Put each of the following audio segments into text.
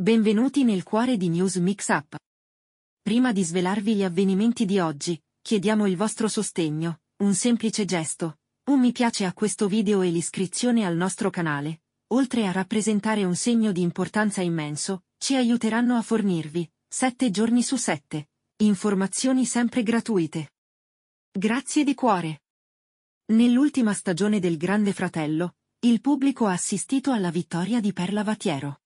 Benvenuti nel cuore di News Mix Up. Prima di svelarvi gli avvenimenti di oggi, chiediamo il vostro sostegno, un semplice gesto, un mi piace a questo video e l'iscrizione al nostro canale, oltre a rappresentare un segno di importanza immenso, ci aiuteranno a fornirvi, 7 giorni su 7, informazioni sempre gratuite. Grazie di cuore. Nell'ultima stagione del Grande Fratello, il pubblico ha assistito alla vittoria di Perla Vatiero.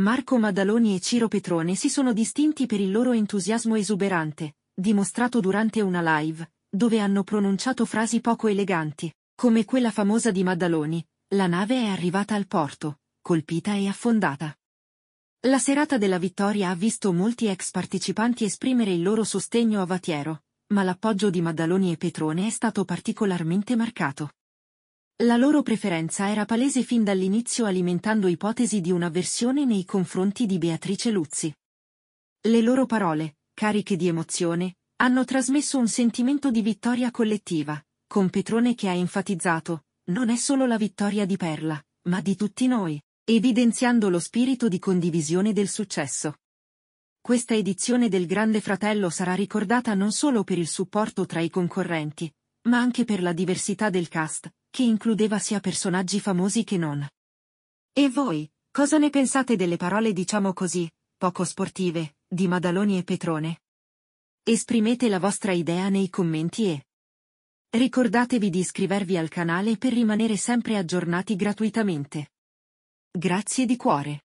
Marco Maddaloni e Ciro Petrone si sono distinti per il loro entusiasmo esuberante, dimostrato durante una live, dove hanno pronunciato frasi poco eleganti, come quella famosa di Maddaloni, la nave è arrivata al porto, colpita e affondata. La serata della vittoria ha visto molti ex partecipanti esprimere il loro sostegno a Vatiero, ma l'appoggio di Maddaloni e Petrone è stato particolarmente marcato. La loro preferenza era palese fin dall'inizio alimentando ipotesi di un'avversione nei confronti di Beatrice Luzzi. Le loro parole, cariche di emozione, hanno trasmesso un sentimento di vittoria collettiva, con Petrone che ha enfatizzato, non è solo la vittoria di Perla, ma di tutti noi, evidenziando lo spirito di condivisione del successo. Questa edizione del Grande Fratello sarà ricordata non solo per il supporto tra i concorrenti, ma anche per la diversità del cast, che includeva sia personaggi famosi che non. E voi, cosa ne pensate delle parole diciamo così, poco sportive, di Madaloni e Petrone? Esprimete la vostra idea nei commenti e ricordatevi di iscrivervi al canale per rimanere sempre aggiornati gratuitamente. Grazie di cuore.